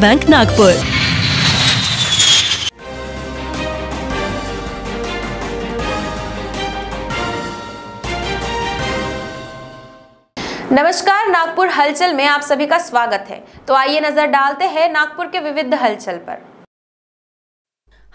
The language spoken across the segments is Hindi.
बैंक नागपुर नमस्कार नागपुर हलचल में आप सभी का स्वागत है तो आइए नजर डालते हैं नागपुर के विविध हलचल पर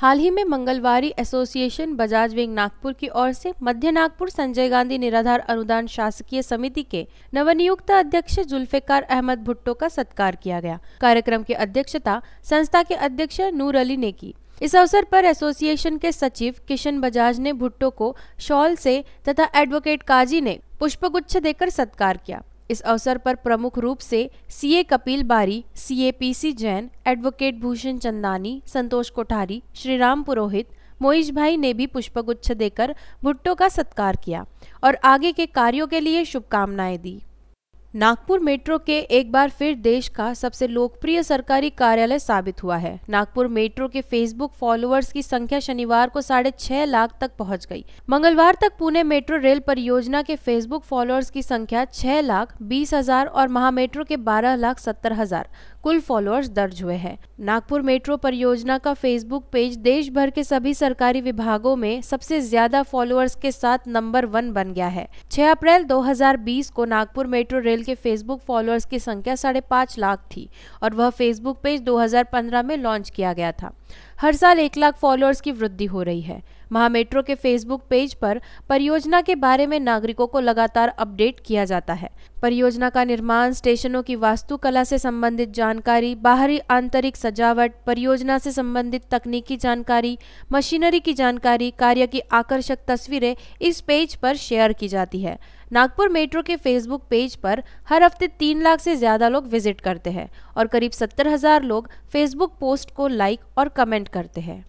हाल ही में मंगलवारी एसोसिएशन बजाज विंग नागपुर की ओर से मध्य नागपुर संजय गांधी निराधार अनुदान शासकीय समिति के नवनियुक्त अध्यक्ष जुल्फेकार अहमद भुट्टो का सत्कार किया गया कार्यक्रम की अध्यक्षता संस्था के अध्यक्ष नूर अली ने की इस अवसर पर एसोसिएशन के सचिव किशन बजाज ने भुट्टो को शॉल से तथा एडवोकेट काजी ने पुष्पगुच्छ देकर सत्कार किया इस अवसर पर प्रमुख रूप से CA Kapil Bari CA P C Jain advocate Bhushan Chandani Santosh Kothari Shriram Purohit Moish भाई ने भी पुष्पगुच्छ देकर भुट्टो का सत्कार किया और आगे के कार्यों के लिए शुभकामनाएं दी नागपुर मेट्रो के एक बार फिर देश का सबसे लोकप्रिय सरकारी कार्यालय साबित हुआ है नागपुर मेट्रो के फेसबुक फॉलोअर्स की संख्या शनिवार को साढ़े छह लाख तक पहुंच गई मंगलवार तक पुणे मेट्रो रेल परियोजना के फेसबुक फॉलोअर्स की संख्या छह लाख बीस हजार और महा मेट्रो के बारह लाख सत्तर हजार कुल फॉलोअर्स दर्ज हुए हैं नागपुर मेट्रो परियोजना का फेसबुक पेज देश भर के सभी सरकारी विभागों में सबसे ज्यादा फॉलोअर्स के साथ नंबर वन बन गया है 6 अप्रैल 2020 को नागपुर मेट्रो रेल के फेसबुक फॉलोअर्स की संख्या साढ़े पाँच लाख थी और वह फेसबुक पेज 2015 में लॉन्च किया गया था हर साल एक लाख फॉलोअर्स की वृद्धि हो रही है महामेट्रो के फेसबुक पेज पर परियोजना के बारे में नागरिकों को लगातार अपडेट किया जाता है परियोजना का निर्माण स्टेशनों की वास्तुकला से संबंधित जानकारी बाहरी आंतरिक सजावट परियोजना से संबंधित तकनीकी जानकारी मशीनरी की जानकारी कार्य की आकर्षक तस्वीरें इस पेज पर शेयर की जाती है नागपुर मेट्रो के फेसबुक पेज पर हर हफ्ते तीन लाख से ज़्यादा लोग विजिट करते हैं और करीब सत्तर हज़ार लोग फेसबुक पोस्ट को लाइक और कमेंट करते हैं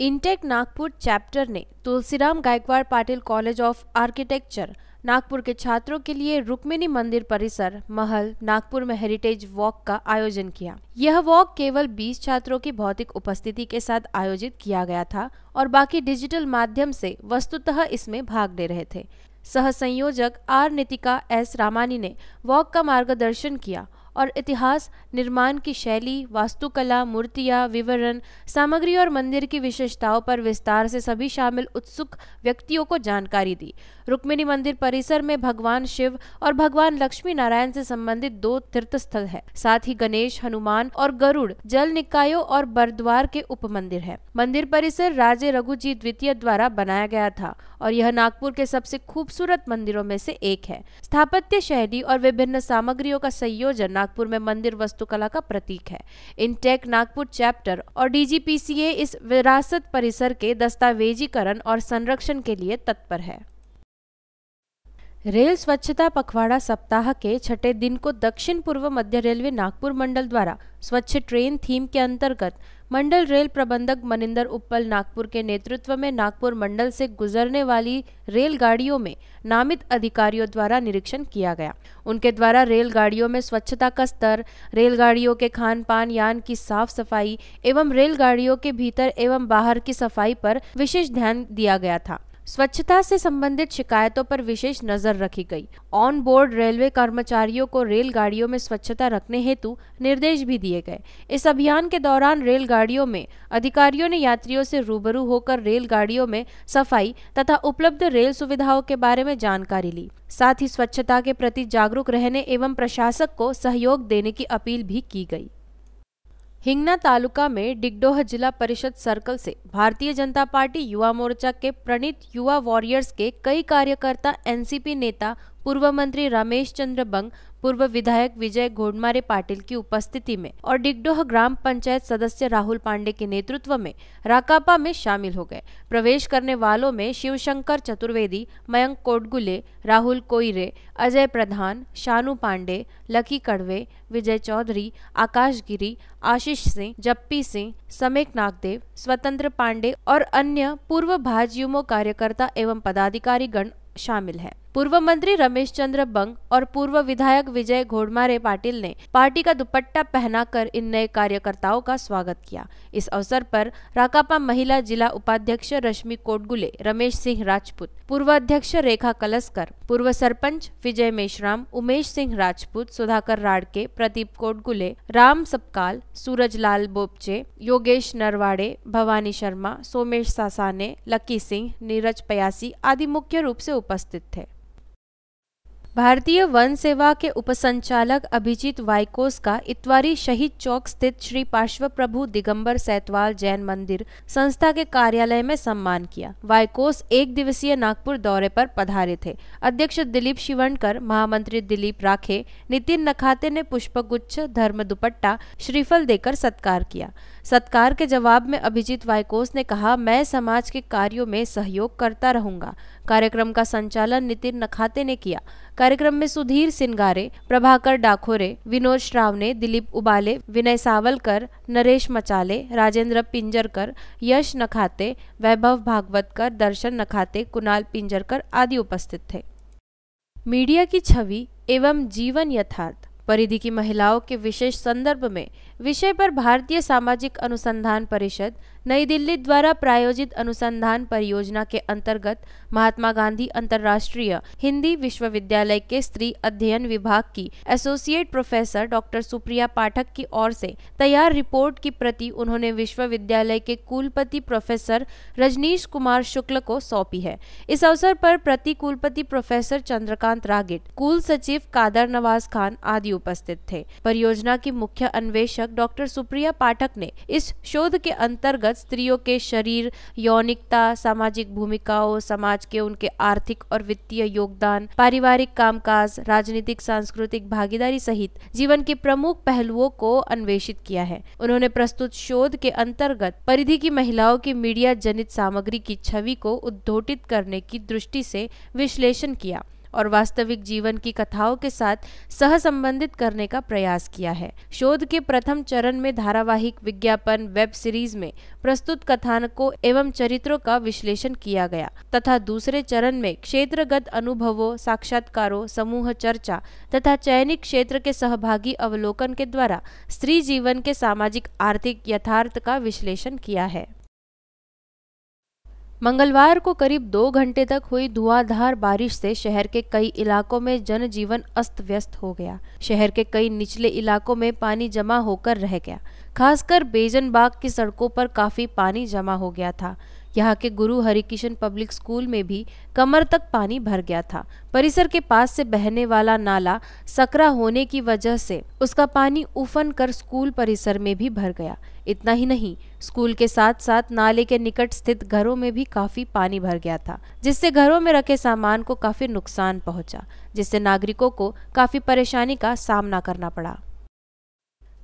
इंटेक नागपुर चैप्टर ने Tulsiram Gaikwad Patil college of architecture Nagpur के छात्रों के लिए रुक्मिणी मंदिर परिसर महल नागपुर में हेरिटेज वॉक का आयोजन किया यह वॉक केवल 20 छात्रों की भौतिक उपस्थिति के साथ आयोजित किया गया था और बाकी डिजिटल माध्यम से वस्तुतः इसमें भाग ले रहे थे सह संयोजक आर नितिका एस रामानी ने वॉक का मार्गदर्शन किया और इतिहास निर्माण की शैली वास्तुकला मूर्तियाँ विवरण सामग्री और मंदिर की विशेषताओं पर विस्तार से सभी शामिल उत्सुक व्यक्तियों को जानकारी दी रुक्मिणी मंदिर परिसर में भगवान शिव और भगवान लक्ष्मी नारायण से संबंधित दो तीर्थ स्थल है साथ ही गणेश हनुमान और गरुड़ जल निकायों और बरद्वार के उप मंदिर है मंदिर परिसर राजे रघुजी द्वितीय द्वारा बनाया गया था और यह नागपुर के सबसे खूबसूरत मंदिरों में से एक है स्थापत्य शैली और विभिन्न सामग्रियों का संयोजन नागपुर में मंदिर वास्तुकला का प्रतीक है इंटेक नागपुर चैप्टर और डीजीपीसीए इस विरासत परिसर के दस्तावेजीकरण और संरक्षण के लिए तत्पर है रेल स्वच्छता पखवाड़ा सप्ताह के छठे दिन को दक्षिण पूर्व मध्य रेलवे नागपुर मंडल द्वारा स्वच्छ ट्रेन थीम के अंतर्गत मंडल रेल प्रबंधक मनिंदर उपल नागपुर के नेतृत्व में नागपुर मंडल से गुजरने वाली रेलगाड़ियों में नामित अधिकारियों द्वारा निरीक्षण किया गया उनके द्वारा रेलगाड़ियों में स्वच्छता का स्तर रेलगाड़ियों के खान पान यान की साफ सफाई एवं रेलगाड़ियों के भीतर एवं बाहर की सफाई पर विशेष ध्यान दिया गया था स्वच्छता से संबंधित शिकायतों पर विशेष नजर रखी गई ऑन बोर्ड रेलवे कर्मचारियों को रेलगाड़ियों में स्वच्छता रखने हेतु निर्देश भी दिए गए इस अभियान के दौरान रेलगाड़ियों में अधिकारियों ने यात्रियों से रूबरू होकर रेलगाड़ियों में सफाई तथा उपलब्ध रेल सुविधाओं के बारे में जानकारी ली साथ ही स्वच्छता के प्रति जागरूक रहने एवं प्रशासक को सहयोग देने की अपील भी की गई हिंगना तालुका में डिगडोह जिला परिषद सर्कल से भारतीय जनता पार्टी युवा मोर्चा के प्रणित युवा वॉरियर्स के कई कार्यकर्ता एनसीपी नेता पूर्व मंत्री रमेश चंद्र बंग पूर्व विधायक विजय घोडमारे पाटिल की उपस्थिति में और डिगडोह ग्राम पंचायत सदस्य राहुल पांडे के नेतृत्व में राकापा में शामिल हो गए प्रवेश करने वालों में शिवशंकर चतुर्वेदी मयंक कोटगुले राहुल कोइरे अजय प्रधान शानू पांडे लकी कड़वे विजय चौधरी आकाश गिरी आशीष सिंह जप्पी सिंह समेक नागदेव स्वतंत्र पांडे और अन्य पूर्व भाजयुमो कार्यकर्ता एवं पदाधिकारी गण शामिल हैं पूर्व मंत्री रमेश चंद्र बंग और पूर्व विधायक विजय घोड़मारे पाटिल ने पार्टी का दुपट्टा पहनाकर इन नए कार्यकर्ताओं का स्वागत किया इस अवसर पर राकापा महिला जिला उपाध्यक्ष रश्मि कोटगुले रमेश सिंह राजपूत पूर्व अध्यक्ष रेखा कलस्कर पूर्व सरपंच विजय मेशराम उमेश सिंह राजपूत सुधाकर राड़के प्रदीप कोटगुले राम सपकाल सूरज लाल बोपचे योगेश नरवाड़े भवानी शर्मा सोमेश सासाने लकी सिंह नीरज पयासी आदि मुख्य रूप से उपस्थित थे भारतीय वन सेवा के उपसंचालक अभिजीत वाइकोस का इतवारी शहीद चौक स्थित श्री पार्श्व प्रभु दिगंबर सैतवाल जैन मंदिर संस्था के कार्यालय में सम्मान किया वाइकोस एक दिवसीय नागपुर दौरे पर पधारे थे अध्यक्ष दिलीप शिवनकर महामंत्री दिलीप राखे नितिन नखाते ने पुष्प गुच्छ धर्म दुपट्टा श्रीफल देकर सत्कार किया सत्कार के जवाब में अभिजीत वाइकोस ने कहा मैं समाज के कार्यों में सहयोग करता रहूंगा कार्यक्रम का संचालन नितिन नखाते ने किया कार्यक्रम में सुधीर सिंगारे प्रभाकर डाखोरे विनोद श्रावने दिलीप उबाले विनय सावलकर नरेश मचाले राजेंद्र पिंजरकर यश नखाते वैभव भागवतकर दर्शन नखाते कुणाल पिंजरकर आदि उपस्थित थे मीडिया की छवि एवं जीवन यथार्थ परिधि की महिलाओं के विशेष संदर्भ में विषय पर भारतीय सामाजिक अनुसंधान परिषद नई दिल्ली द्वारा प्रायोजित अनुसंधान परियोजना के अंतर्गत महात्मा गांधी अंतर्राष्ट्रीय हिंदी विश्वविद्यालय के स्त्री अध्ययन विभाग की associate professor doctor Supriya Pathak की ओर से तैयार रिपोर्ट की प्रति उन्होंने विश्वविद्यालय के कुलपति प्रोफेसर रजनीश कुमार शुक्ल को सौंपी है इस अवसर पर प्रति कुलपति प्रोफेसर चंद्रकांत रागिट कुल सचिव कादर नवाज खान आदि उपस्थित थे परियोजना की मुख्य अन्वेषक निदेशक डॉक्टर सुप्रिया पाठक ने इस शोध के अंतर्गत स्त्रियों के शरीर यौनिकता सामाजिक भूमिकाओं समाज के उनके आर्थिक और वित्तीय योगदान पारिवारिक कामकाज राजनीतिक सांस्कृतिक भागीदारी सहित जीवन के प्रमुख पहलुओं को अन्वेषित किया है उन्होंने प्रस्तुत शोध के अंतर्गत परिधि की महिलाओं की मीडिया जनित सामग्री की छवि को उद्घोटित करने की दृष्टि से विश्लेषण किया और वास्तविक जीवन की कथाओं के साथ सहसंबंधित करने का प्रयास किया है शोध के प्रथम चरण में धारावाहिक विज्ञापन वेब सीरीज में प्रस्तुत कथानकों एवं चरित्रों का विश्लेषण किया गया तथा दूसरे चरण में क्षेत्रगत अनुभवों साक्षात्कारों समूह चर्चा तथा चयनित क्षेत्र के सहभागी अवलोकन के द्वारा स्त्री जीवन के सामाजिक आर्थिक यथार्थ का विश्लेषण किया है मंगलवार को करीब दो घंटे तक हुई धुआंधार बारिश से शहर के कई इलाकों में जनजीवन अस्त व्यस्त हो गया शहर के कई निचले इलाकों में पानी जमा होकर रह गया खासकर बेजनबाग बाग की सड़कों पर काफी पानी जमा हो गया था यहाँ के गुरु हरिकिशन पब्लिक स्कूल में भी कमर तक पानी भर गया था परिसर के पास से बहने वाला नाला सकरा होने की वजह से उसका पानी उफन कर स्कूल परिसर में भी भर गया इतना ही नहीं स्कूल के साथ साथ नाले के निकट स्थित घरों में भी काफी पानी भर गया था जिससे घरों में रखे सामान को काफी नुकसान पहुंचा जिससे नागरिकों को काफी परेशानी का सामना करना पड़ा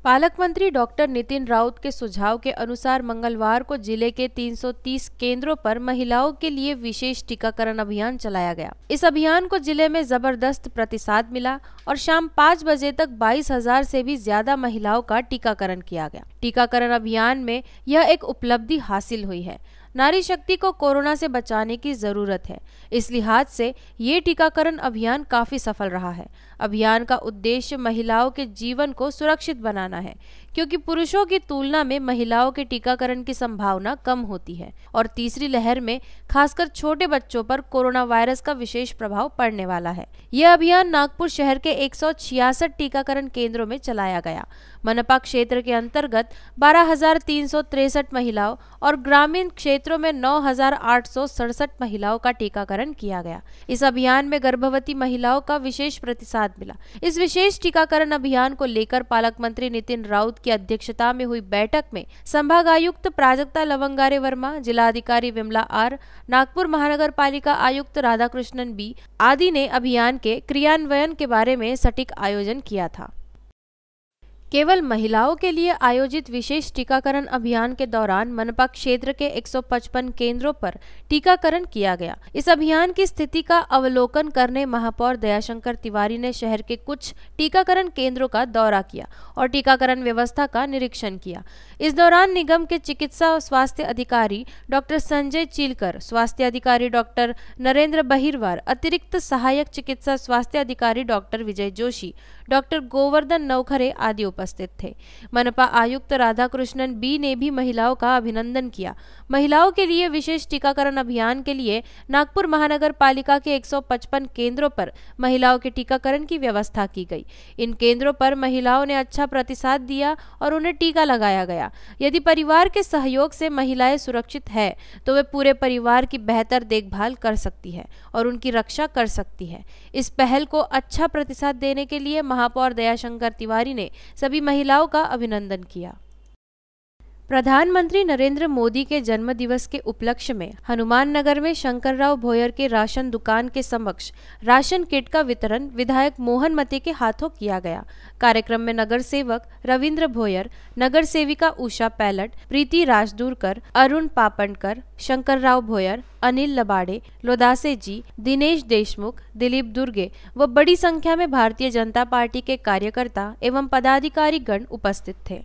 पालक मंत्री डॉक्टर नितिन राउत के सुझाव के अनुसार मंगलवार को जिले के 330 केंद्रों पर महिलाओं के लिए विशेष टीकाकरण अभियान चलाया गया इस अभियान को जिले में जबरदस्त प्रतिसाद मिला और शाम 5 बजे तक 22,000 से भी ज्यादा महिलाओं का टीकाकरण किया गया टीकाकरण अभियान में यह एक उपलब्धि हासिल हुई है नारी शक्ति को कोरोना से बचाने की जरूरत है इस लिहाज से ये टीकाकरण अभियान काफी सफल रहा है अभियान का उद्देश्य महिलाओं के जीवन को सुरक्षित बनाना है क्योंकि पुरुषों की तुलना में महिलाओं के टीकाकरण की संभावना कम होती है और तीसरी लहर में खासकर छोटे बच्चों पर कोरोना वायरस का विशेष प्रभाव पड़ने वाला है यह अभियान नागपुर शहर के एक टीकाकरण केंद्रों में चलाया गया मनपा क्षेत्र के अंतर्गत बारह महिलाओं और ग्रामीण क्षेत्रों में नौ महिलाओं का टीकाकरण किया गया इस अभियान में गर्भवती महिलाओं का विशेष प्रतिसाद साथ मिला इस विशेष टीकाकरण अभियान को लेकर पालक मंत्री नितिन राउत की अध्यक्षता में हुई बैठक में संभागायुक्त प्राजक्ता लवंगारे वर्मा जिलाधिकारी विमला आर नागपुर महानगर पालिका आयुक्त राधाकृष्णन बी आदि ने अभियान के क्रियान्वयन के बारे में सटीक आयोजन किया था केवल महिलाओं के लिए आयोजित विशेष टीकाकरण अभियान के दौरान मनपा क्षेत्र के 155 केंद्रों पर टीकाकरण किया गया इस अभियान की स्थिति का अवलोकन करने महापौर दयाशंकर तिवारी ने शहर के कुछ टीकाकरण केंद्रों का दौरा किया और टीकाकरण व्यवस्था का निरीक्षण किया इस दौरान निगम के चिकित्सा और स्वास्थ्य अधिकारी डॉक्टर संजय चिलकर स्वास्थ्य अधिकारी डॉक्टर नरेंद्र बहिरवार अतिरिक्त सहायक चिकित्सा स्वास्थ्य अधिकारी डॉक्टर विजय जोशी डॉक्टर गोवर्धन नवखरे आदि उपस्थित थे मनपा आयुक्त राधा कृष्णन बी ने भी महिलाओं का अभिनंदन किया महिलाओं के लिए विशेष टीकाकरण अभियान के लिए नागपुर महानगर पालिका के 155 केंद्रों पर महिलाओं के टीकाकरण की व्यवस्था की गई इन केंद्रों पर महिलाओं ने अच्छा प्रतिसाद दिया और उन्हें टीका लगाया गया यदि परिवार के सहयोग से महिलाएं सुरक्षित है तो वे पूरे परिवार की बेहतर देखभाल कर सकती है और उनकी रक्षा कर सकती है इस पहल को अच्छा प्रतिसाद देने के लिए महापौर दयाशंकर तिवारी ने सभी सभी महिलाओं का अभिनंदन किया प्रधानमंत्री नरेंद्र मोदी के जन्म दिवस के उपलक्ष्य में हनुमान नगर में शंकर राव भोयर के राशन दुकान के समक्ष राशन किट का वितरण विधायक मोहन मते के हाथों किया गया कार्यक्रम में नगर सेवक रविंद्र भोयर नगर सेविका उषा पैलट प्रीति राजदूरकर अरुण पापनकर राव भोयर अनिल लबाड़े लोदासे जी दिनेश देशमुख दिलीप दुर्गे व बड़ी संख्या में भारतीय जनता पार्टी के कार्यकर्ता एवं पदाधिकारी गण उपस्थित थे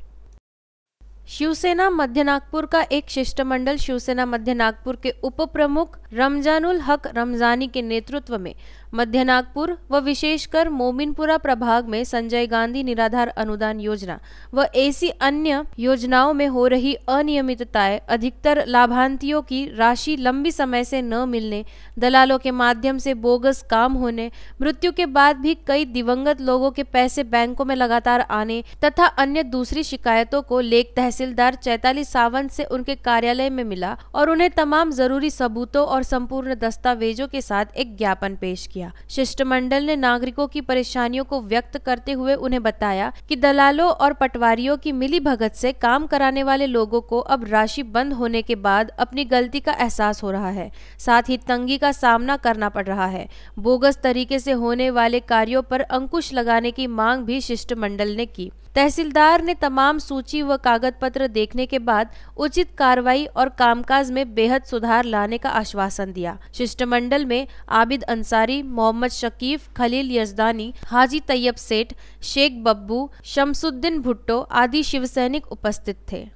शिवसेना मध्य नागपुर का एक शिष्टमंडल शिवसेना मध्य नागपुर के उप प्रमुख रमजानुल हक रमजानी के नेतृत्व में मध्य नागपुर व विशेषकर मोमिनपुरा प्रभाग में संजय गांधी निराधार अनुदान योजना व ऐसी अन्य योजनाओं में हो रही अनियमितताएं अधिकतर लाभांतियों की राशि लंबी समय से न मिलने दलालों के माध्यम से बोगस काम होने मृत्यु के बाद भी कई दिवंगत लोगों के पैसे बैंकों में लगातार आने तथा अन्य दूसरी शिकायतों को लेख तहसीलदार चैताली सावंत से उनके कार्यालय में मिला और उन्हें तमाम जरूरी सबूतों और संपूर्ण दस्तावेजों के साथ एक ज्ञापन पेश किया किया शिष्टमंडल ने नागरिकों की परेशानियों को व्यक्त करते हुए उन्हें बताया कि दलालों और पटवारियों की मिली भगत से काम कराने वाले लोगों को अब राशि बंद होने के बाद अपनी गलती का एहसास हो रहा है साथ ही तंगी का सामना करना पड़ रहा है बोगस तरीके से होने वाले कार्यों पर अंकुश लगाने की मांग भी शिष्टमंडल ने की तहसीलदार ने तमाम सूची व कागज पत्र देखने के बाद उचित कार्रवाई और कामकाज में बेहद सुधार लाने का आश्वासन दिया शिष्टमंडल में आबिद अंसारी मोहम्मद शकीफ खलील यजदानी हाजी तैयब सेठ शेख बब्बू शमसुद्दीन भुट्टो आदि शिव सैनिक उपस्थित थे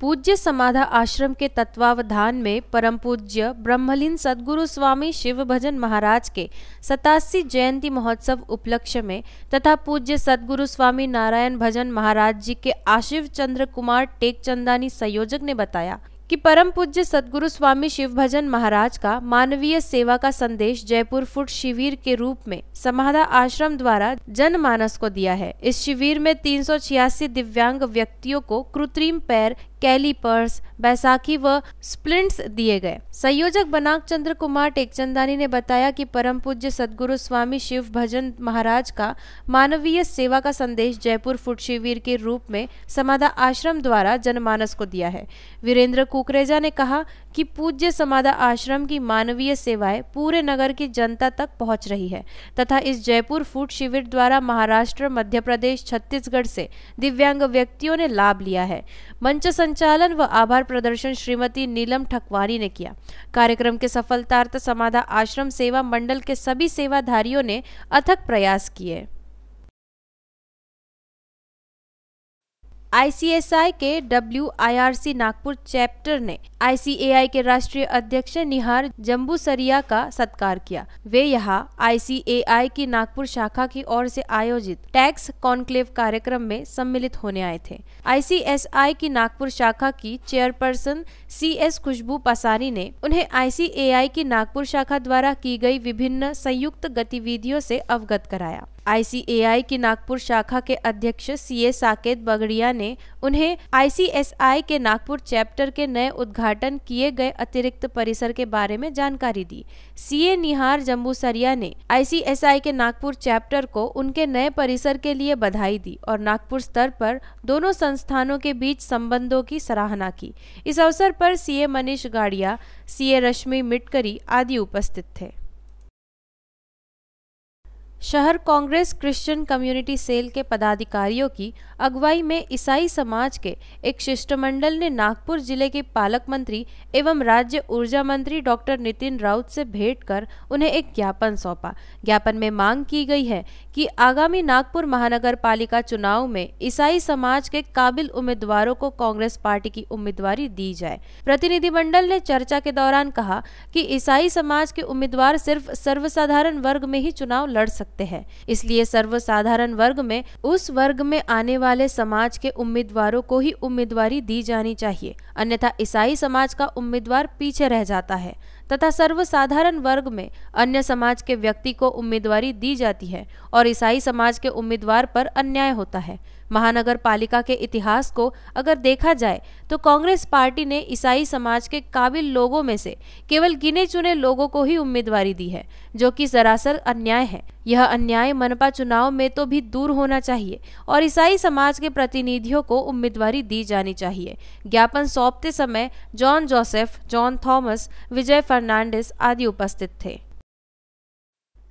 पूज्य समाधा आश्रम के तत्वावधान में परम पूज्य ब्रह्मलीन सदगुरु स्वामी शिव भजन महाराज के सतासी जयंती महोत्सव उपलक्ष्य में तथा पूज्य सदगुरु स्वामी नारायण भजन महाराज जी के आशिव चंद्र कुमार टेकचंदानी संयोजक ने बताया कि परम पूज्य सदगुरु स्वामी शिव भजन महाराज का मानवीय सेवा का संदेश जयपुर फुट शिविर के रूप में समाधा आश्रम द्वारा जनमानस को दिया है इस शिविर में तीन दिव्यांग व्यक्तियों को कृत्रिम पैर कैलीपर्स बैसाखी व स्प्लिंट्स दिए गए संयोजक बनाक चंद्र कुमार टेकचंदानी ने बताया कि परम पूज्य सदगुरु स्वामी शिव भजन महाराज का मानवीय सेवा का संदेश जयपुर फुट शिविर के रूप में समाधा आश्रम द्वारा जनमानस को दिया है वीरेंद्र कुकरेजा ने कहा कि पूज्य समाधा आश्रम की मानवीय सेवाएं पूरे नगर की जनता तक पहुंच रही है तथा इस जयपुर फूड शिविर द्वारा महाराष्ट्र मध्य प्रदेश छत्तीसगढ़ से दिव्यांग व्यक्तियों ने लाभ लिया है मंच संचालन व आभार प्रदर्शन श्रीमती नीलम ठकवारी ने किया कार्यक्रम के सफलतार्थ समाधा आश्रम सेवा मंडल के सभी सेवाधारियों ने अथक प्रयास किए आईसीएसआई के डब्ल्यू नागपुर चैप्टर ने आई के राष्ट्रीय अध्यक्ष निहार जम्बूसरिया का सत्कार किया वे यहाँ आई की नागपुर शाखा की ओर से आयोजित टैक्स कॉन्क्लेव कार्यक्रम में सम्मिलित होने आए थे आई की नागपुर शाखा की चेयरपर्सन सी एस खुशबू पसारी ने उन्हें आई की नागपुर शाखा द्वारा की गई विभिन्न संयुक्त गतिविधियों से अवगत कराया आईसीएआई की नागपुर शाखा के अध्यक्ष सीए साकेत बगड़िया ने उन्हें आईसीएसआई के नागपुर चैप्टर के नए उद्घाटन किए गए अतिरिक्त परिसर के बारे में जानकारी दी सीए निहार जम्बूसरिया ने आईसीएसआई के नागपुर चैप्टर को उनके नए परिसर के लिए बधाई दी और नागपुर स्तर पर दोनों संस्थानों के बीच संबंधों की सराहना की इस अवसर पर सीए मनीष गाड़िया सीए रश्मि मिटकरी आदि उपस्थित थे शहर कांग्रेस क्रिश्चियन कम्युनिटी सेल के पदाधिकारियों की अगुवाई में ईसाई समाज के एक शिष्टमंडल ने नागपुर जिले के पालक मंत्री एवं राज्य ऊर्जा मंत्री डॉक्टर नितिन राउत से भेंट कर उन्हें एक ज्ञापन सौंपा ज्ञापन में मांग की गई है कि आगामी नागपुर महानगर पालिका चुनाव में ईसाई समाज के काबिल उम्मीदवारों को कांग्रेस पार्टी की उम्मीदवारी दी जाए प्रतिनिधिमंडल ने चर्चा के दौरान कहा कि ईसाई समाज के उम्मीदवार सिर्फ सर्वसाधारण वर्ग में ही चुनाव लड़ सकते सकते हैं इसलिए सर्वसाधारण वर्ग में उस वर्ग में आने वाले समाज के उम्मीदवारों को ही उम्मीदवारी दी जानी चाहिए अन्यथा ईसाई समाज का उम्मीदवार पीछे रह जाता है तथा सर्वसाधारण वर्ग में अन्य समाज के व्यक्ति को उम्मीदवारी दी जाती है और ईसाई समाज के उम्मीदवार पर अन्याय होता है महानगर पालिका के इतिहास को अगर देखा जाए तो कांग्रेस पार्टी ने ईसाई समाज के काबिल लोगों में से केवल गिने चुने लोगों को ही उम्मीदवारी दी है जो कि सरासर अन्याय है यह अन्याय मनपा चुनाव में तो भी दूर होना चाहिए और ईसाई समाज के प्रतिनिधियों को उम्मीदवारी दी जानी चाहिए ज्ञापन सौंपते समय John Joseph John Thomas Vijay Fernandes आदि उपस्थित थे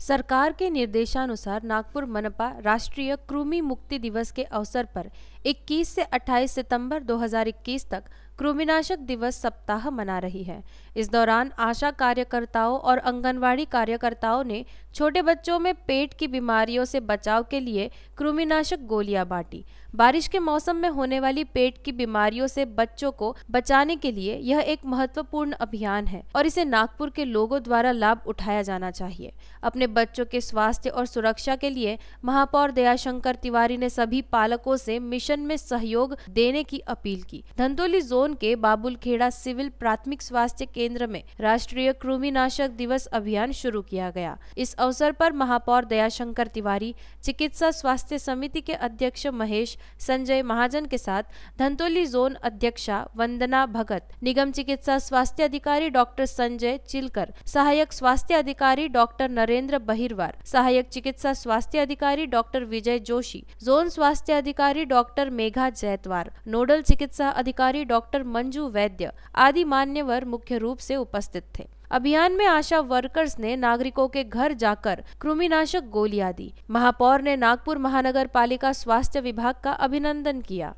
सरकार के निर्देशानुसार नागपुर मनपा राष्ट्रीय कृमि मुक्ति दिवस के अवसर पर 21 से 28 सितंबर 2021 तक कृमिनाशक दिवस सप्ताह मना रही है इस दौरान आशा कार्यकर्ताओं और आंगनवाड़ी कार्यकर्ताओं ने छोटे बच्चों में पेट की बीमारियों से बचाव के लिए कृमिनाशक गोलियां बांटी बारिश के मौसम में होने वाली पेट की बीमारियों से बच्चों को बचाने के लिए यह एक महत्वपूर्ण अभियान है और इसे नागपुर के लोगों द्वारा लाभ उठाया जाना चाहिए अपने बच्चों के स्वास्थ्य और सुरक्षा के लिए महापौर दयाशंकर तिवारी ने सभी पालकों से मिशन में सहयोग देने की अपील की धंतोली जोन जोन के बाबुलखेड़ा सिविल प्राथमिक स्वास्थ्य केंद्र में राष्ट्रीय कृमिनाशक दिवस अभियान शुरू किया गया इस अवसर पर महापौर दयाशंकर तिवारी चिकित्सा स्वास्थ्य समिति के अध्यक्ष महेश संजय महाजन के साथ धंतोली जोन अध्यक्षा वंदना भगत निगम चिकित्सा स्वास्थ्य अधिकारी डॉक्टर संजय चिलकर सहायक स्वास्थ्य अधिकारी डॉक्टर नरेंद्र बहिरवार सहायक चिकित्सा स्वास्थ्य अधिकारी डॉक्टर विजय जोशी जोन स्वास्थ्य अधिकारी डॉक्टर मेघा जैतवार नोडल चिकित्सा अधिकारी डॉक्टर डॉक्टर मंजू वैद्य आदि मान्यवर मुख्य रूप से उपस्थित थे अभियान में आशा वर्कर्स ने नागरिकों के घर जाकर कृमिनाशक गोलियां दी महापौर ने नागपुर महानगर पालिका स्वास्थ्य विभाग का अभिनंदन किया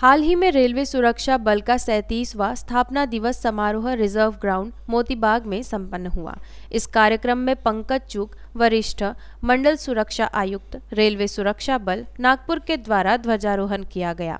हाल ही में रेलवे सुरक्षा बल का सैंतीसवां स्थापना दिवस समारोह रिजर्व ग्राउंड मोतीबाग में संपन्न हुआ इस कार्यक्रम में पंकज चुक वरिष्ठ मंडल सुरक्षा आयुक्त रेलवे सुरक्षा बल नागपुर के द्वारा ध्वजारोहण किया गया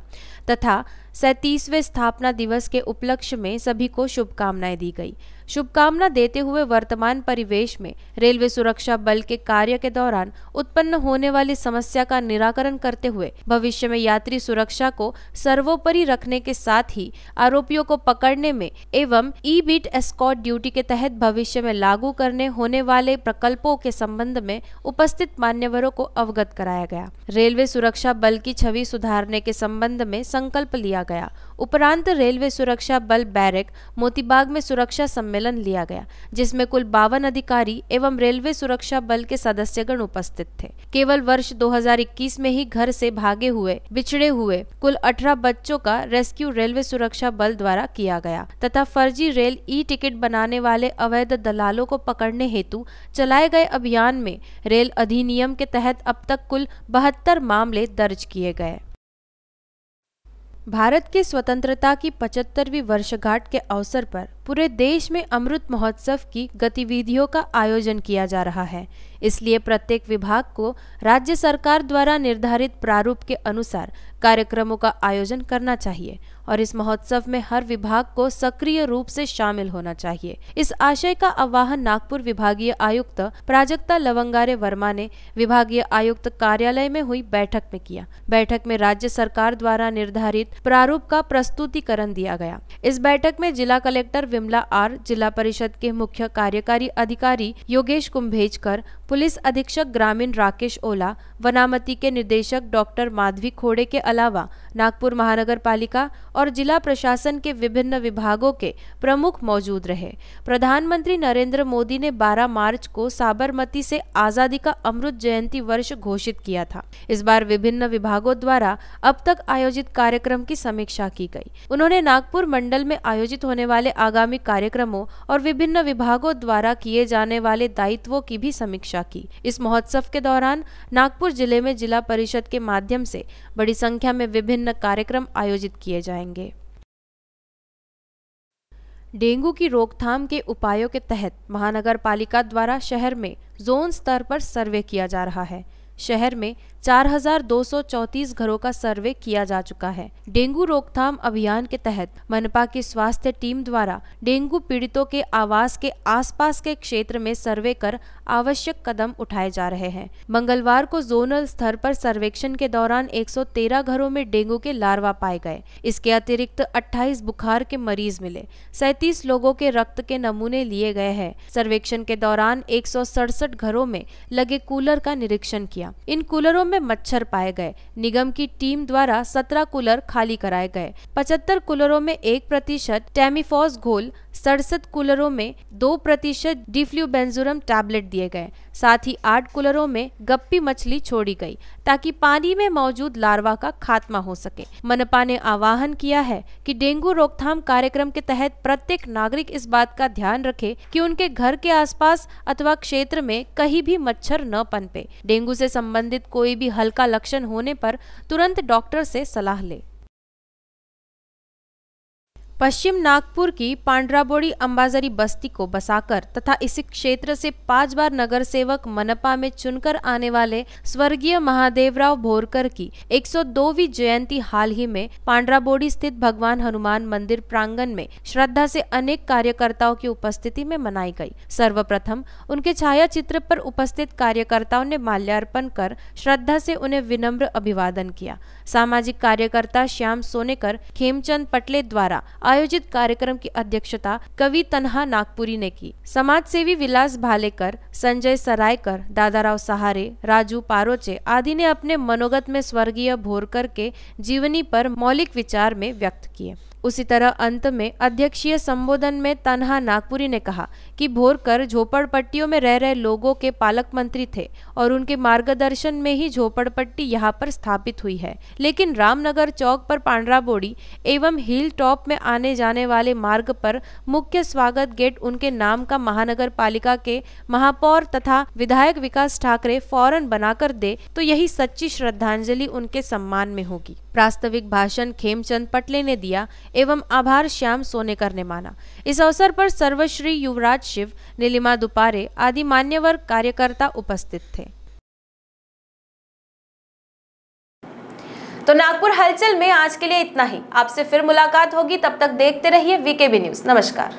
तथा सैंतीसवें स्थापना दिवस के उपलक्ष्य में सभी को शुभकामनाएं दी गई शुभकामना देते हुए वर्तमान परिवेश में रेलवे सुरक्षा बल के कार्य के दौरान उत्पन्न होने वाली समस्या का निराकरण करते हुए भविष्य में यात्री सुरक्षा को सर्वोपरि रखने के साथ ही आरोपियों को पकड़ने में एवं ई बीट एस्कॉट ड्यूटी के तहत भविष्य में लागू करने होने वाले प्रकल्पों के संबंध में उपस्थित मान्यवरों को अवगत कराया गया रेलवे सुरक्षा बल की छवि सुधारने के संबंध में संकल्प लिया गया उपरांत रेलवे सुरक्षा बल बैरक मोतीबाग में सुरक्षा सम्मेलन सम्मेलन लिया गया जिसमें कुल बावन अधिकारी एवं रेलवे सुरक्षा बल के सदस्यगण उपस्थित थे केवल वर्ष 2021 में ही घर से भागे हुए बिछड़े हुए कुल 18 बच्चों का रेस्क्यू रेलवे सुरक्षा बल द्वारा किया गया तथा फर्जी रेल ई टिकट बनाने वाले अवैध दलालों को पकड़ने हेतु चलाए गए अभियान में रेल अधिनियम के तहत अब तक कुल बहत्तर मामले दर्ज किए गए भारत के स्वतंत्रता की पचहत्तरवीं वर्षगांठ के अवसर पर पूरे देश में अमृत महोत्सव की गतिविधियों का आयोजन किया जा रहा है इसलिए प्रत्येक विभाग को राज्य सरकार द्वारा निर्धारित प्रारूप के अनुसार कार्यक्रमों का आयोजन करना चाहिए और इस महोत्सव में हर विभाग को सक्रिय रूप से शामिल होना चाहिए इस आशय का आवाहन नागपुर विभागीय आयुक्त प्राजक्ता लवंगारे वर्मा ने विभागीय आयुक्त कार्यालय में हुई बैठक में किया बैठक में राज्य सरकार द्वारा निर्धारित प्रारूप का प्रस्तुतिकरण दिया गया इस बैठक में जिला कलेक्टर विमला आर जिला परिषद के मुख्य कार्यकारी अधिकारी योगेश कुंभेजकर पुलिस अधीक्षक ग्रामीण राकेश ओला वनामती के निदेशक डॉक्टर माधवी खोड़े के अलावा नागपुर महानगर पालिका और जिला प्रशासन के विभिन्न विभागों के प्रमुख मौजूद रहे प्रधानमंत्री नरेंद्र मोदी ने 12 मार्च को साबरमती से आजादी का अमृत जयंती वर्ष घोषित किया था इस बार विभिन्न विभागों द्वारा अब तक आयोजित कार्यक्रम की समीक्षा की गयी उन्होंने नागपुर मंडल में आयोजित होने वाले आगामी कार्यक्रमों और विभिन्न विभागों द्वारा किए जाने वाले दायित्वों की भी समीक्षा चर्चा की इस महोत्सव के दौरान नागपुर जिले में जिला परिषद के माध्यम से बड़ी संख्या में विभिन्न कार्यक्रम आयोजित किए जाएंगे डेंगू की रोकथाम के उपायों के तहत महानगर पालिका द्वारा शहर में जोन स्तर पर सर्वे किया जा रहा है शहर में 4,234 घरों का सर्वे किया जा चुका है डेंगू रोकथाम अभियान के तहत मनपा की स्वास्थ्य टीम द्वारा डेंगू पीड़ितों के आवास के आसपास के क्षेत्र में सर्वे कर आवश्यक कदम उठाए जा रहे हैं मंगलवार को जोनल स्तर पर सर्वेक्षण के दौरान 113 घरों में डेंगू के लार्वा पाए गए इसके अतिरिक्त 28 बुखार के मरीज मिले सैतीस लोगों के रक्त के नमूने लिए गए हैं सर्वेक्षण के दौरान एक घरों में लगे कूलर का निरीक्षण किया इन कूलरों में में मच्छर पाए गए निगम की टीम द्वारा सत्रह कूलर खाली कराए गए पचहत्तर कूलरों में एक प्रतिशत टेमिफोस घोल सड़सठ कूलरों में दो प्रतिशत डिफ्ल्यूबेंजुरम टैबलेट दिए गए साथ ही आठ कूलरों में गप्पी मछली छोड़ी गई ताकि पानी में मौजूद लार्वा का खात्मा हो सके मनपा ने आह्वान किया है कि डेंगू रोकथाम कार्यक्रम के तहत प्रत्येक नागरिक इस बात का ध्यान रखे कि उनके घर के आसपास अथवा क्षेत्र में कहीं भी मच्छर न पनपे डेंगू से संबंधित कोई भी हल्का लक्षण होने पर तुरंत डॉक्टर से सलाह ले पश्चिम नागपुर की पांड्राबोड़ी अंबाजरी बस्ती को बसाकर तथा इस क्षेत्र से पांच बार नगर सेवक मनपा में चुनकर आने वाले स्वर्गीय महादेवराव भोरकर की 102वीं जयंती हाल ही में पांड्राबोड़ी स्थित भगवान हनुमान मंदिर प्रांगण में श्रद्धा से अनेक कार्यकर्ताओं की उपस्थिति में मनाई गई सर्वप्रथम उनके छाया चित्र पर उपस्थित कार्यकर्ताओं ने माल्यार्पण कर श्रद्धा से उन्हें विनम्र अभिवादन किया सामाजिक कार्यकर्ता श्याम सोनेकर खेमचंद पटले द्वारा आयोजित कार्यक्रम की अध्यक्षता कवि तन्हा नागपुरी ने की समाज सेवी विलास भालेकर संजय सरायकर दादाराव सहारे राजू पारोचे आदि ने अपने मनोगत में स्वर्गीय भोरकर के जीवनी पर मौलिक विचार में व्यक्त किए उसी तरह अंत में अध्यक्षीय संबोधन में तनहा नागपुरी ने कहा कि भोरकर झोपड़पट्टियों में रह रहे लोगों के पालक मंत्री थे और उनके मार्गदर्शन में ही झोपड़पट्टी यहाँ पर स्थापित हुई है लेकिन रामनगर चौक पर पांड्राबोड़ी एवं हिल टॉप में आने जाने वाले मार्ग पर मुख्य स्वागत गेट उनके नाम का महानगर पालिका के महापौर तथा विधायक विकास ठाकरे फौरन बनाकर दे तो यही सच्ची श्रद्धांजलि उनके सम्मान में होगी प्रास्ताविक भाषण खेमचंद पटले ने दिया एवं आभार श्याम सोनेकर ने माना इस अवसर पर सर्वश्री युवराज शिव नीलिमा दुपारे आदि मान्यवर कार्यकर्ता उपस्थित थे तो नागपुर हलचल में आज के लिए इतना ही आपसे फिर मुलाकात होगी तब तक देखते रहिए वीकेबी न्यूज नमस्कार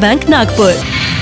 बैंक नागपुर